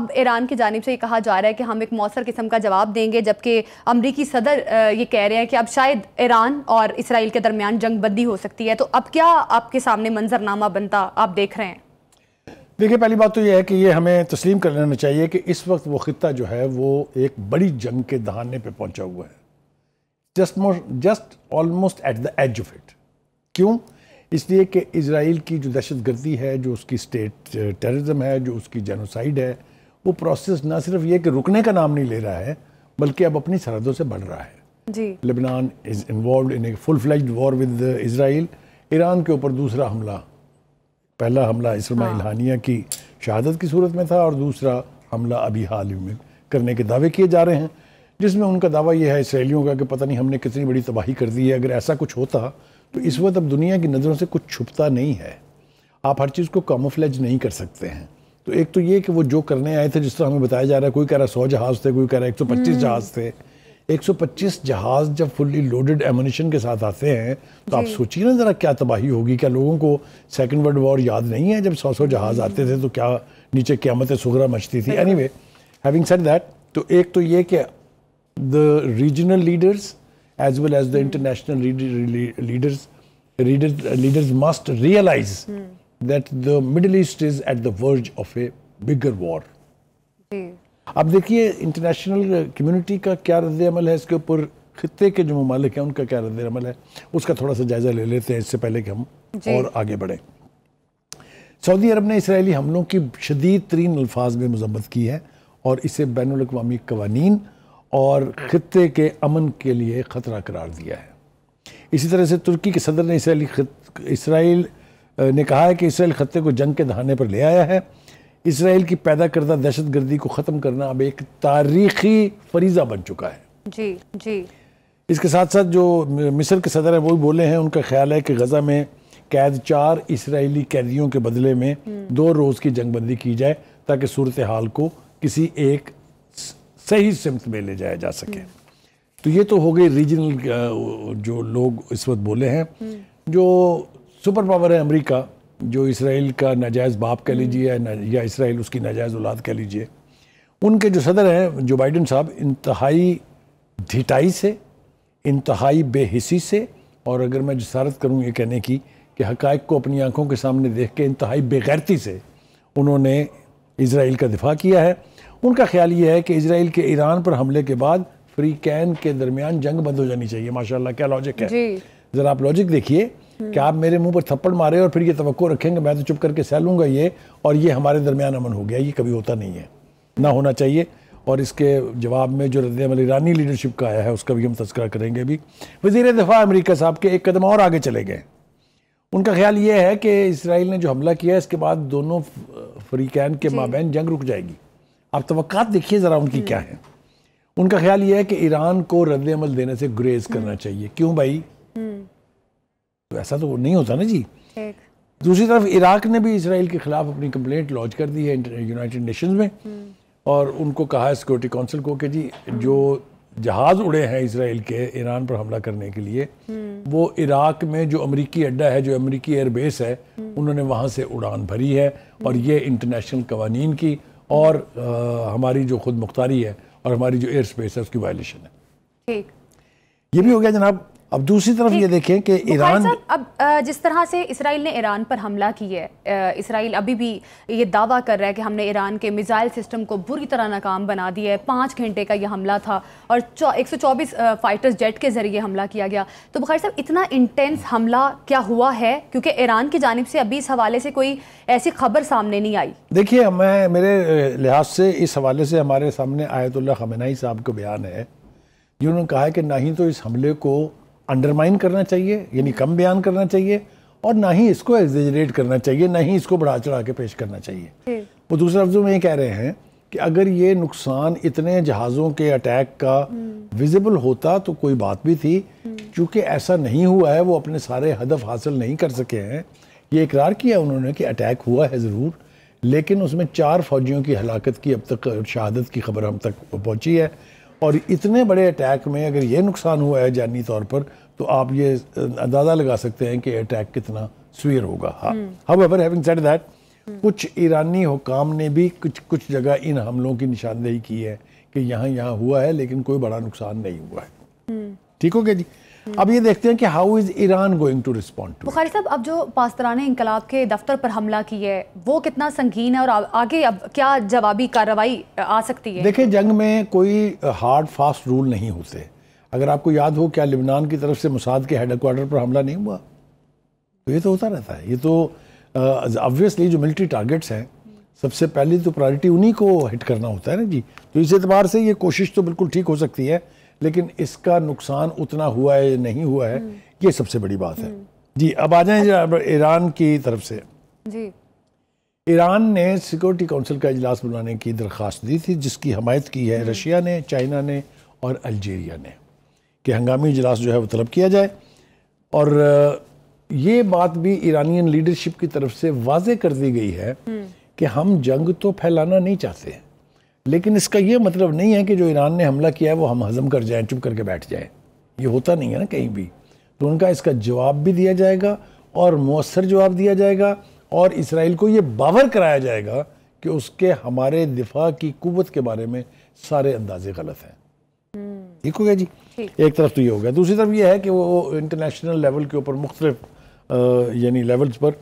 अब ईरान की जानब से ये कहा जा रहा है कि हम एक मौसर किस्म का जवाब देंगे जबकि अमरीकी सदर ये कह रहे हैं कि अब शायद ईरान और इसराइल के दरमियान जंग बंदी हो सकती है तो अब क्या आपके सामने मंजरनामा बनता आप देख रहे हैं देखिए पहली बात तो यह है कि ये हमें तस्लीम कर लेना चाहिए कि इस वक्त वो ख़त्ता जो है वो एक बड़ी जंग के दहाने पर पहुंचा हुआ है just just almost at the edge of it क्यों इसलिए कि इसराइल की जो दहशत गर्दी है जो उसकी स्टेट टेररिज्म है जो उसकी जेनोसाइड है वो प्रोसेस ना सिर्फ ये कि रुकने का नाम नहीं ले रहा है बल्कि अब अपनी सरहदों से बढ़ रहा है जी Lebanon is involve in a full fledge war with Israel Iran के ऊपर दूसरा हमला पहला हमला इसमा हाँ। इल्हानिया की शहादत की सूरत में था और दूसरा हमला अभी हाल ही में करने के दावे किए जा रहे हैं जिसमें उनका दावा यह है इसराइलियों का कि पता नहीं हमने कितनी बड़ी तबाही कर दी है अगर ऐसा कुछ होता तो इस वक्त अब दुनिया की नज़रों से कुछ छुपता नहीं है आप हर चीज़ को कामोफ्लेज नहीं कर सकते हैं तो एक तो ये कि वो जो करने आए थे जिस तरह हमें बताया जा रहा है कोई कह रहा सौ जहाज़ थे कोई कह रहा एक सौ पच्चीस हम्म। जहाज़ थे एक सौ पच्चीस जहाज जब फुल्ली लोडेड एमोनिशन के साथ आते हैं तो आप सोचिए ना ज़रा क्या तबाही होगी क्या लोगों को सेकेंड वर्ल्ड वॉर याद नहीं है जब सौ सौ जहाज हम्म। आते थे तो क्या नीचे क्यामत सुगरा मचती थी anyway having said that तो एक तो ये कि the regional leaders as well as the international leaders leaders must realize that the Middle East is at the verge of a bigger war. अब देखिए इंटरनेशनल कम्युनिटी का क्या रद्द अमल है इसके ऊपर खत्े के जो ममालिक हैं उनका क्या रद्द अमल है उसका थोड़ा सा जायज़ा ले लेते हैं इससे पहले कि हम और आगे बढ़ें सऊदी अरब ने इसराइली हमलों की शदीद तरीन अल्फाज में मजम्मत की है और इसे बैन अवी कवानीन और ख़त्े के अमन के लिए ख़तरा करार दिया है इसी तरह से तुर्की के सदर ने इसराइली इसराइल ने कहा है कि इसराइल खत्ते को जंग के दहाने पर ले आया है इसराइल की पैदा करदा दहशत गर्दी को ख़त्म करना अब एक तारीखी फरीज़ा बन चुका है जी जी इसके साथ साथ जो मिस्र के सदर हैं वो भी बोले हैं उनका ख्याल है कि गज़ा में कैद चार इसराइली कैदियों के बदले में हम्म। दो रोज़ की जंगबंदी की जाए ताकि सूरत हाल को किसी एक सही सिमत में ले जाया जा सके हम्म। तो ये तो हो गई रीजनल जो लोग इस वक्त बोले हैं हम्म। जो सुपर पावर है अमेरिका जो इसराइल का नाजायज़ बाप कह हम्म। लीजिए या इसराइल उसकी नाजायज़ औलाद कह लीजिए उनके जो सदर हैं जो बाइडन साहब इंतहाई ढिटाई से इंतहाई बेहिसी से और अगर मैं जसारत करूँ ये कहने की कि हक़ को अपनी आंखों के सामने देख के इंतहाई बेगैरती से उन्होंने इसराइल का दिफा किया है उनका ख्याल ये है कि इसराइल के ईरान पर हमले के बाद फ्री कैन के दरमियान जंग बंद हो जानी चाहिए माशाल्लाह क्या लॉजिक है ज़रा आप लॉजिक देखिए हम्म। कि आप मेरे मुंह पर थप्पड़ मारे और फिर ये तो रखेंगे मैं तो चुप करके सह लूंगा ये और ये हमारे दरमियान अमन हो गया ये कभी होता नहीं है ना होना चाहिए और इसके जवाब में जो रद्दमल ईरानी लीडरशिप का आया है उसका भी हम तस्करा करेंगे अभी वजीर दफ़ा अमरीका साहब के एक कदम और आगे चले गए उनका ख्याल ये है कि इसराइल ने जो हमला किया है इसके बाद दोनों फरीकैन के माबेन जंग रुक जाएगी आप तो देखिए ज़रा उनकी क्या हम्म। है उनका ख्याल ये है कि ईरान को रद्द अमल देने से गुरेज करना हम्म। चाहिए क्यों भाई तो ऐसा तो नहीं होता ना जी दूसरी तरफ इराक ने भी इसराइल के खिलाफ अपनी कंप्लेंट लॉन्च कर दी है यूनाइटेड नेशंस में हम्म। और उनको कहा है सिक्योरिटी काउंसिल को कि जी जो जहाज उड़े हैं इसराइल के ईरान पर हमला करने के लिए हम्म। वो इराक में जो अमेरिकी अड्डा है जो अमेरिकी एयरबेस है हम्म। उन्होंने वहाँ से उड़ान भरी है और ये इंटरनेशनल कवानीन की और आ, हमारी जो खुद मुख्तारी है और हमारी जो एयर स्पेस है उसकी वायलेशन है ठीक ये भी हो गया जनाब अब दूसरी तरफ ये देखें कि ईरान अब जिस तरह से इसराइल ने ईरान पर हमला किया है इसराइल अभी भी ये दावा कर रहा है कि हमने ईरान के मिज़ाइल सिस्टम को बुरी तरह नाकाम बना दिया है पाँच घंटे का यह हमला था और एक सौ चौबीस फाइटर्स जेट के ज़रिए हमला किया गया तो बुखारी साहब इतना इंटेंस हमला क्या हुआ है क्योंकि ईरान की जानब से अभी इस हवाले से कोई ऐसी खबर सामने नहीं आई देखिए मैं मेरे लिहाज से इस हवाले से हमारे सामने आयतुल्ला खमेनाई साहब का बयान है जिन्होंने कहा है कि ना ही तो इस हमले को अंडरमाइन करना चाहिए यानी कम बयान करना चाहिए और ना ही इसको एग्जेजरेट करना चाहिए ना ही इसको बढ़ा चढ़ा के पेश करना चाहिए वो तो दूसरे लफ्जों में ये कह रहे हैं कि अगर ये नुकसान इतने जहाज़ों के अटैक का विजिबल हम्म। होता तो कोई बात भी थी हम्म। क्योंकि ऐसा नहीं हुआ है वो अपने सारे हदफ हासिल नहीं कर सके हैं ये इकरार किया उन्होंने कि अटैक हुआ है ज़रूर लेकिन उसमें चार फौजियों की हलाकत की अब तक शहादत की खबर हम तक पहुँची है और इतने बड़े अटैक में अगर ये नुकसान हुआ है जानी तौर पर तो आप ये अंदाज़ा लगा सकते हैं कि अटैक कितना स्वीर होगा हाँ however having said that कुछ ईरानी हुकाम ने भी कुछ कुछ जगह इन हमलों की निशानदेही की है कि यहाँ यहाँ हुआ है लेकिन कोई बड़ा नुकसान नहीं हुआ है हम्म। ठीक हो गया जी अब ये देखते हैं कि how is Iran going to respond to Bukhari साहब अब जो पासदारान इनकलाब के दफ्तर पर हमला की है वो कितना संगीन है और आगे अब क्या जवाबी कार्रवाई आ सकती है देखिए जंग में कोई हार्ड फास्ट रूल नहीं होते अगर आपको याद हो क्या लिबनान की तरफ से मुसाद के हेडक्वार्टर पर हमला नहीं हुआ तो ये तो होता रहता है ये तो ऑब्वियसली जो मिलिट्री टारगेट्स हैं सबसे पहले तो प्रायोरिटी उन्हीं को हिट करना होता है ना जी तो इस एतबार से ये कोशिश तो बिल्कुल ठीक हो सकती है लेकिन इसका नुकसान उतना हुआ है या नहीं हुआ है हम्म। ये सबसे बड़ी बात है हम्म। जी अब आ जाए ईरान की तरफ से जी ईरान ने सिक्योरिटी काउंसिल का इजलास बुलाने की दरख्वास्त दी थी जिसकी हमायत की है हम्म। रशिया ने चाइना ने और अल्जीरिया ने कि हंगामी इजलास जो है वो तलब किया जाए और ये बात भी ईरानियन लीडरशिप की तरफ से वाज कर दी गई है कि हम जंग तो फैलाना नहीं चाहते हैं लेकिन इसका यह मतलब नहीं है कि जो ईरान ने हमला किया है वो हम हज़म कर जाएं चुप करके बैठ जाए ये होता नहीं है ना कहीं भी तो उनका इसका जवाब भी दिया जाएगा और मौसर जवाब दिया जाएगा और इसराइल को ये बावर कराया जाएगा कि उसके हमारे दिफा की कुत के बारे में सारे अंदाजे गलत हैं हम्म। ठीक हो गया जी एक तरफ तो ये हो गया दूसरी तरफ ये है कि वो इंटरनेशनल लेवल के ऊपर मुख्तलिफ यानी लेवल्स पर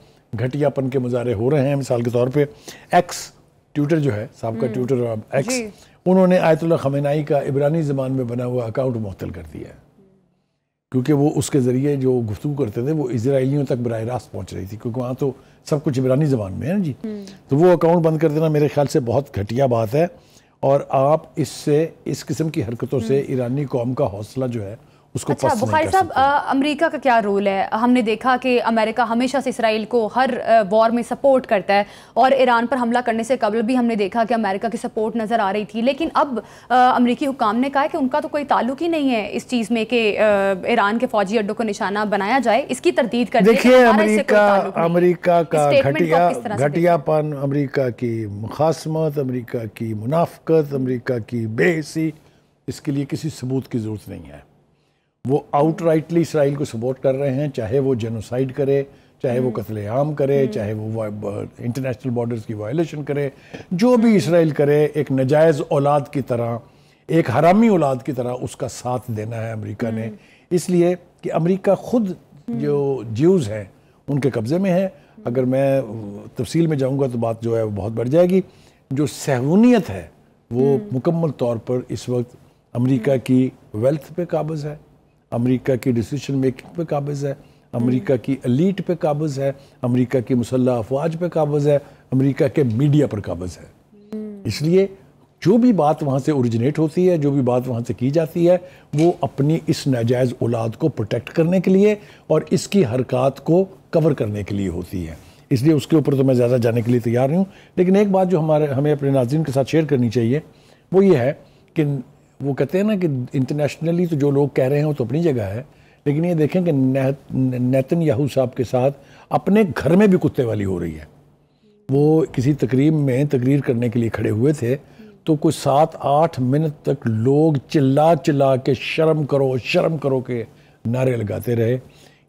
घटियापन के मुजारे हो रहे हैं मिसाल के तौर पर एक्स ट्यूटर जो है सबका हम्म। ट्यूटर और एक्स उन्होंने आयतुल्ला खमेनाई का इबरानी ज़बान में बना हुआ अकाउंट मुख्तल कर दिया है क्योंकि वो उसके ज़रिए जो गुफ्तु करते थे वो इसराइलियों तक बर रास्त पहुँच रही थी क्योंकि वहाँ तो सब कुछ इबरानी ज़बान में है ना जी हम्म। तो वो अकाउंट बंद कर देना मेरे ख्याल से बहुत घटिया बात है और आप इससे इस किस्म की हरकतों हम्म। से ईरानी कौम का हौसला जो है उसको अच्छा, बुखारी साहब अमेरिका का क्या रोल है हमने देखा कि अमेरिका हमेशा से इसराइल को हर वॉर में सपोर्ट करता है और ईरान पर हमला करने से कबल भी हमने देखा कि अमेरिका की सपोर्ट नज़र आ रही थी लेकिन अब अमरीकी हुकाम ने कहा कि उनका तो कोई ताल्लुक ही नहीं है इस चीज़ में कि ईरान के फौजी अड्डों को निशाना बनाया जाए इसकी तरदीद कर देखिए अमरीका अमरीका का घटिया घटियापन अमरीका की मुखासमत अमरीका की मुनाफ्त अमरीका की बेहसी इसके लिए किसी सबूत की ज़रूरत नहीं है वो आउटराइटली इसराइल को सपोर्ट कर रहे हैं चाहे वो जेनोसाइड करे चाहे वो हम्म। कत्लेआम करे हम्म। चाहे वो इंटरनेशनल बॉर्डर्स की वायलेशन करे जो भी इसराइल करे एक नजायज़ औलाद की तरह एक हरामी औलाद की तरह उसका साथ देना है अमेरिका ने हम्म। इसलिए कि अमेरिका खुद जो ज्यूज़ हैं उनके कब्ज़े में है अगर मैं तफसील में जाऊँगा तो बात जो है वो बहुत बढ़ जाएगी जो सहूनीत है वो मुकम्मल तौर पर इस वक्त अमेरिका की वेल्थ पे काबज़ है अमेरिका की डिसीजन मेकिंग पे काबज़ है अमेरिका की अलीट पे काबज़ है अमेरिका की मुसल्ह अफवाज पे काबज़ है अमेरिका के मीडिया पर काबज़ है इसलिए जो भी बात वहाँ से ओरिजिनेट होती है जो भी बात वहाँ से की जाती है वो अपनी इस नाजायज़ औलाद को प्रोटेक्ट करने के लिए और इसकी हरकत को कवर करने के लिए होती है इसलिए उसके ऊपर तो मैं ज़्यादा जाने के लिए तैयार नहीं हूँ लेकिन एक बात जो हमारे हमें अपने नाजिन के साथ शेयर करनी चाहिए वो ये है कि वो कहते हैं ना कि इंटरनेशनली तो जो लोग कह रहे हैं वो तो अपनी जगह है लेकिन ये देखें कि नैतन याहू साहब के साथ अपने घर में भी कुत्ते वाली हो रही है वो किसी तकरीब में तकरीर करने के लिए खड़े हुए थे तो कुछ सात आठ मिनट तक लोग चिल्ला चिल्ला के शर्म करो शर्म करो के नारे लगाते रहे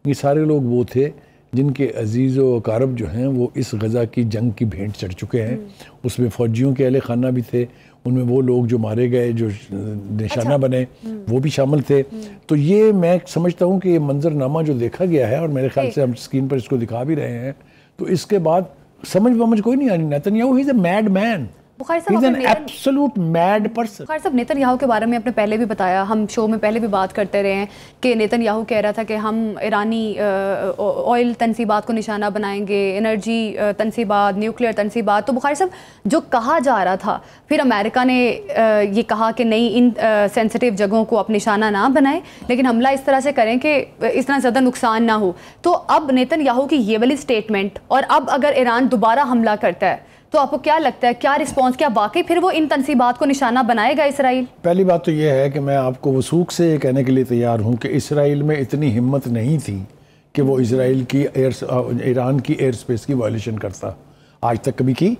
ये सारे लोग वो थे जिनके अजीज़ वकारब जो हैं वो इस गज़ा की जंग की भेंट चढ़ चुके हैं हम्म। उसमें फ़ौजियों के अहल खाना भी थे उनमें वो लोग जो मारे गए जो निशाना अच्छा। बने हम्म। वो भी शामिल थे हम्म। तो ये मैं समझता हूँ कि ये मंजरनामा जो देखा गया है और मेरे ख्याल से हम स्क्रीन पर इसको दिखा भी रहे हैं तो इसके बाद समझ बमझ कोई नहीं आनी रही Netanyahu mad man Bukhari साहब एब्सोल्यूट मैड पर्सन बुखारी साहब नेतन याहू के बारे में आपने पहले भी बताया हम शो में पहले भी बात करते रहे हैं कि नेतन याहू कह रहा था कि हम ईरानी ऑयल तनसीबात को निशाना बनाएंगे एनर्जी तनसीबात न्यूक्लियर तनसीबात तो बुखारी साहब जो कहा जा रहा था फिर अमेरिका ने ये कहा कि नहीं इन सेंसिटिव जगहों को आप निशाना ना बनाएं लेकिन हमला इस तरह से करें कि इतना ज़्यादा नुकसान ना हो तो अब नेतन याहू की ये वाली स्टेटमेंट और अब अगर ईरान दोबारा हमला करता है तो आपको क्या लगता है क्या रिस्पॉन्स क्या वाकई फिर वो इन तनसीबात को निशाना बनाएगा इसराइल पहली बात तो यह है कि मैं आपको वसूख से ये कहने के लिए तैयार हूँ कि इसराइल में इतनी हिम्मत नहीं थी कि वो इसराइल की एयर ईरान की एयर स्पेस की वायोलेशन करता आज तक कभी की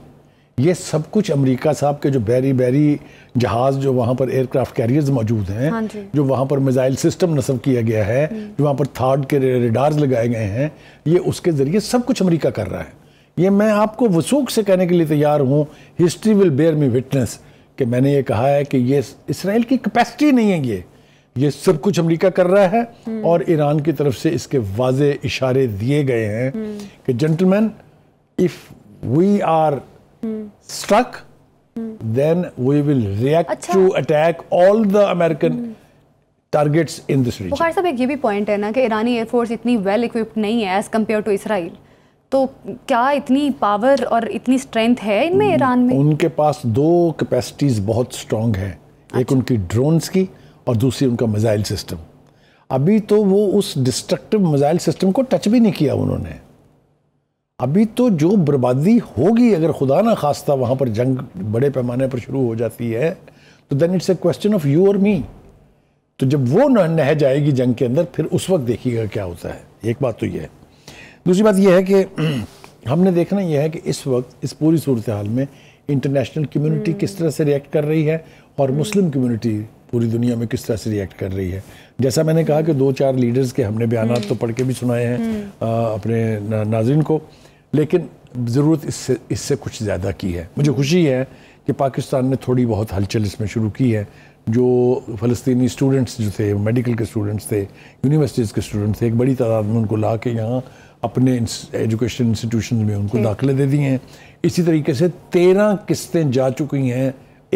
ये सब कुछ अमेरिका साहब के जो बैरी बैरी जहाज़ जो वहाँ पर एयरक्राफ्ट कैरियर्स मौजूद हैं हाँ जो वहाँ पर मिज़ाइल सिस्टम नस्ब किया गया है हम्म। जो वहाँ पर थार्ड के रेडार्स लगाए गए हैं ये उसके ज़रिए सब कुछ अमेरिका कर रहा है ये मैं आपको वसूख से कहने के लिए तैयार हूँ history will bear me witness कि मैंने ये कहा है कि ये इसराइल की कैपेसिटी नहीं है ये ये सब कुछ अमेरिका कर रहा है और ईरान की तरफ से इसके वाज इशारे दिए गए हैं कि gentleman if we are struck then we will react to attack all the American targets in this region साहब एक ये भी पॉइंट है ना कि ईरानी एयरफोर्स इतनी वेल इक्विप्ड नहीं है एज कम्पेयर टू इसराइल तो क्या इतनी पावर और इतनी स्ट्रेंथ है इनमें ईरान में उनके पास दो कैपेसिटीज बहुत स्ट्रांग हैं अच्छा। एक उनकी ड्रोन्स की और दूसरी उनका मिज़ाइल सिस्टम अभी तो वो उस डिस्ट्रक्टिव मिज़ाइल सिस्टम को टच भी नहीं किया उन्होंने अभी तो जो बर्बादी होगी अगर खुदा ना खास्ता वहाँ पर जंग बड़े पैमाने पर शुरू हो जाती है तो then it's a question of you और मी तो जब वो नह जाएगी जंग के अंदर फिर उस वक्त देखिएगा क्या होता है एक बात तो यह है दूसरी बात यह है कि हमने देखना यह है कि इस वक्त इस पूरी सूरत हाल में इंटरनेशनल कम्युनिटी किस तरह से रिएक्ट कर रही है और मुस्लिम कम्युनिटी पूरी दुनिया में किस तरह से रिएक्ट कर रही है जैसा मैंने कहा कि दो चार लीडर्स के हमने बयान तो पढ़ के भी सुनाए हैं हम्म। आ, अपने नाजरन को लेकिन ज़रूरत इससे इससे कुछ ज़्यादा की है मुझे खुशी है कि पाकिस्तान ने थोड़ी बहुत हलचल इसमें शुरू की है जो फ़लस्तनी स्टूडेंट्स जो थे मेडिकल के स्टूडेंट्स थे यूनिवर्सिटीज़ के स्टूडेंट्स थे एक बड़ी तादाद में उनको ला के यहाँ अपने एजुकेशन इंस्टीट्यूशन में उनको दाखिले दे दिए हैं इसी तरीके से तेरह किस्तें जा चुकी हैं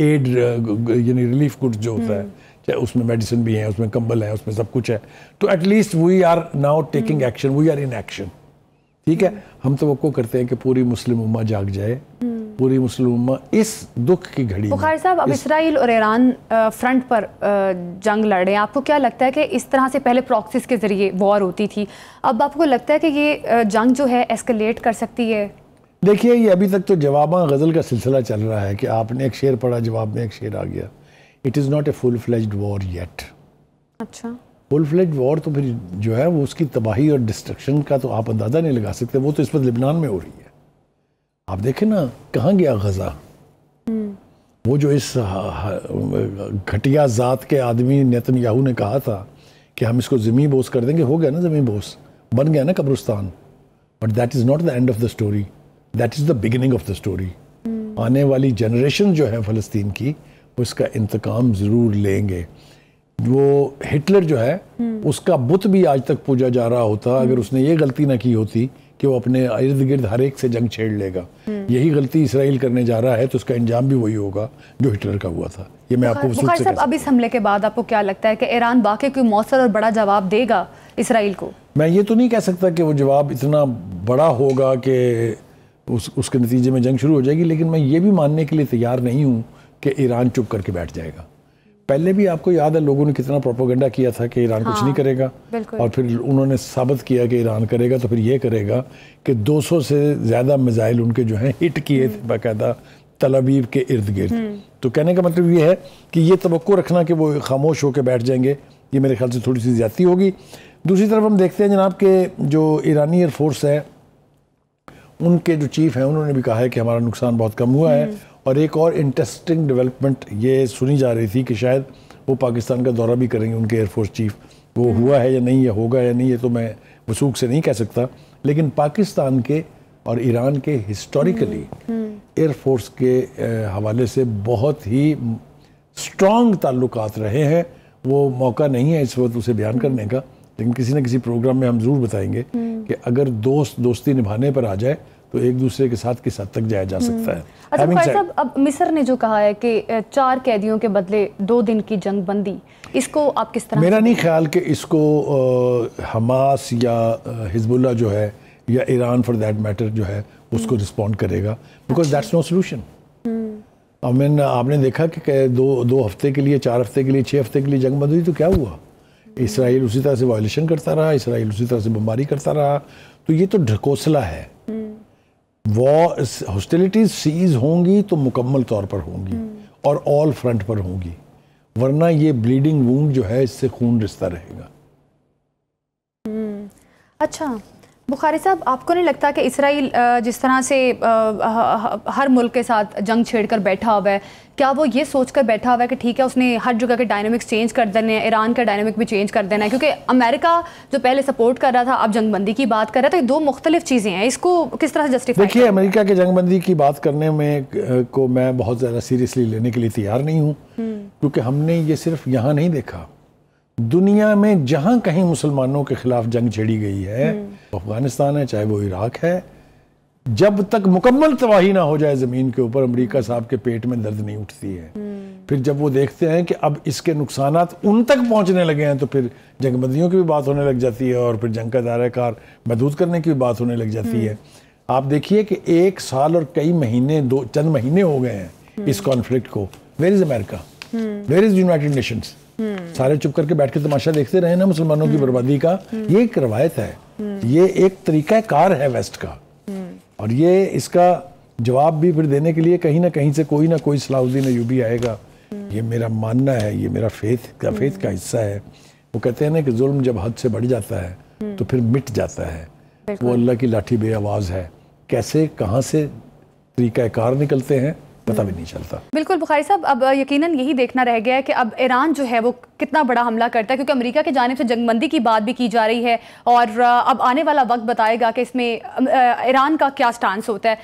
एड यानी रिलीफ गुड्स जो होता है हम्म। चाहे उसमें मेडिसिन भी है उसमें कंबल है उसमें सब कुछ है तो at least we are now taking action we are in action ठीक है हम्म। हम तो वो करते हैं कि पूरी मुस्लिम उम्मा जाग जाए हम्म। पूरी मुस्लिम इस दुख की घड़ी बुखारी साहब अब इसराइल और ईरान फ्रंट पर जंग लड़ रहे हैं आपको क्या लगता है कि इस तरह से पहले प्रॉक्सिस के ज़रिए वॉर होती थी अब आपको लगता है कि ये जंग जो है एस्केलेट कर सकती है देखिए ये अभी तक तो जवाब गज़ल का सिलसिला चल रहा है कि आपने एक शेर पढ़ा जवाब में एक शेर आ गया it is not a full fledged war yet अच्छा फुल फ्लैज वॉर तो फिर जो है वो उसकी तबाही और डिस्ट्रक्शन का तो आप अंदाज़ा नहीं लगा सकते वो तो इस वक्त लिबनान में हो रही है आप देखें ना कहाँ गया गजा हम्म। वो जो इस हाँ, हाँ, घटिया ज़ात के आदमी नेतन याहू ने कहा था कि हम इसको ज़मीन बोस कर देंगे हो गया ना ज़मीन बोस बन गया ना कब्रिस्तान but that is not the end of the story that is the beginning of the story आने वाली जनरेशन जो है फ़लस्तीन की वो इसका इंतकाम ज़रूर लेंगे वो हिटलर जो है हम्म। उसका बुत भी आज तक पूजा जा रहा होता अगर हम्म। उसने ये गलती ना की होती कि वो अपने इर्द गिर्द हर एक से जंग छेड़ लेगा यही गलती इसराइल करने जा रहा है तो उसका अंजाम भी वही होगा जो हिटलर का हुआ था ये मैं आपको से से अब इस हमले के बाद आपको क्या लगता है कि ईरान वाकई कोई मौसर और बड़ा जवाब देगा इसराइल को मैं ये तो नहीं कह सकता कि वो जवाब इतना बड़ा होगा कि उस उसके नतीजे में जंग शुरू हो जाएगी लेकिन मैं ये भी मानने के लिए तैयार नहीं हूँ कि ईरान चुप करके बैठ जाएगा पहले भी आपको याद है लोगों ने कितना प्रोपोगंडा किया था कि ईरान हाँ, कुछ नहीं हाँ, करेगा और फिर उन्होंने साबित किया कि ईरान करेगा तो फिर ये करेगा कि 200 से ज़्यादा मिज़ाइल उनके जो हैं हिट किए थे हम्म। बाकायदा तलबीब के इर्द गिर्द हम्म। तो कहने का मतलब ये है कि ये तो रखना कि वो खामोश होकर बैठ जाएंगे ये मेरे ख्याल से थोड़ी सी ज़्यादा होगी दूसरी तरफ हम देखते हैं जनाब के जो ईरानी एयरफोर्स है उनके जो चीफ हैं उन्होंने भी कहा है कि हमारा नुकसान बहुत कम हुआ है हम्म। और एक और इंटरेस्टिंग डेवलपमेंट ये सुनी जा रही थी कि शायद वो पाकिस्तान का दौरा भी करेंगे उनके एयरफोर्स चीफ वो हम्म। हुआ है या नहीं या होगा या नहीं ये तो मैं वसूख से नहीं कह सकता लेकिन पाकिस्तान के और ईरान के हिस्टोरिकली हम्म, एयरफोर्स हम्म। के हवाले से बहुत ही स्ट्रॉन्ग ताल्लुक रहे हैं वो मौका नहीं है इस वक्त उसे बयान करने का लेकिन किसी न किसी प्रोग्राम में हम ज़रूर बताएंगे कि अगर दोस्त दोस्ती निभाने पर आ जाए तो एक दूसरे के साथ किस हद तक जाया जा सकता हम्म। है अच्छा साहब अब मिस्र ने जो कहा है कि चार कैदियों के बदले दो दिन की जंग बंदी इसको आप किस तरह मेरा नहीं ख्याल कि इसको आ, हमास या हिजबुल्ला जो है या ईरान फॉर देट मैटर जो है उसको रिस्पॉन्ड हम्म। करेगा because that's no solution I mean आपने देखा कि दो दो हफ्ते के लिए चार हफ्ते के लिए छः हफ्ते के लिए जंग बंद हुई तो क्या हुआ इसराइल उसी तरह से वायलेशन करता रहा इसराइल उसी तरह से बमबारी करता रहा तो ये तो ढकोसला है वॉर हॉस्टिलिटीज सीज होंगी तो मुकम्मल तौर पर होंगी हम्म। और ऑल फ्रंट पर होंगी वरना ये ब्लीडिंग वूंड जो है इससे खून रिश्ता रहेगा हम्म। अच्छा बुखारी साहब आपको नहीं लगता कि इसराइल जिस तरह से हर मुल्क के साथ जंग छेड़ कर बैठा हुआ है क्या वो ये सोच कर बैठा हुआ है कि ठीक है उसने हर जगह के डायनामिक्स चेंज कर देने हैं ईरान का डायनामिक भी चेंज कर देना है क्योंकि अमेरिका जो पहले सपोर्ट कर रहा था अब जंगबंदी की बात कर रहा था तो ये दो मुख्तलिफ चीज़ें हैं इसको किस तरह से जस्टिफाई देखिए अमेरिका के जंगबंदी की बात करने में को मैं बहुत ज़्यादा सीरियसली लेने के लिए तैयार नहीं हूँ हम्म। क्योंकि हमने ये सिर्फ यहाँ नहीं देखा दुनिया में जहां कहीं मुसलमानों के खिलाफ जंग छेड़ी गई है हम्म। अफगानिस्तान है चाहे वो इराक है जब तक मुकम्मल तबाही ना हो जाए ज़मीन के ऊपर अमेरिका साहब के पेट में दर्द नहीं उठती है हम्म। फिर जब वो देखते हैं कि अब इसके नुकसान उन तक पहुंचने लगे हैं तो फिर जंगबंदियों की भी बात होने लग जाती है और फिर जंग का दायरा कार महदूद करने की भी बात होने लग जाती हम्म। है आप देखिए कि एक साल और कई महीने दो चंद महीने हो गए हैं इस कॉन्फ्लिक्ट को where is America where is United Nations सारे चुप करके बैठ के तमाशा देखते रहे ना मुसलमानों की बर्बादी का ये एक रवायत है ये एक तरीका कार है वेस्ट का और ये इसका जवाब भी फिर देने के लिए कहीं ना कहीं से कोई ना कोई सलाहुद्दीन यूबी आएगा ये मेरा मानना है ये मेरा फेथ का फेथ का हिस्सा है वो कहते हैं ना कि जुल्म जब हद से बढ़ जाता है तो फिर मिट जाता है वो अल्लाह की लाठी बे आवाज़ है कैसे कहाँ से तरीक़ाकार निकलते हैं पता भी नहीं चलता बिल्कुल बुखारी साहब अब यकीनन यही देखना रह गया है कि अब ईरान जो है वो कितना बड़ा हमला करता है क्योंकि अमेरिका की जानब से जंगबंदी की बात भी की जा रही है और अब आने वाला वक्त बताएगा कि इसमें ईरान का क्या स्टांस होता है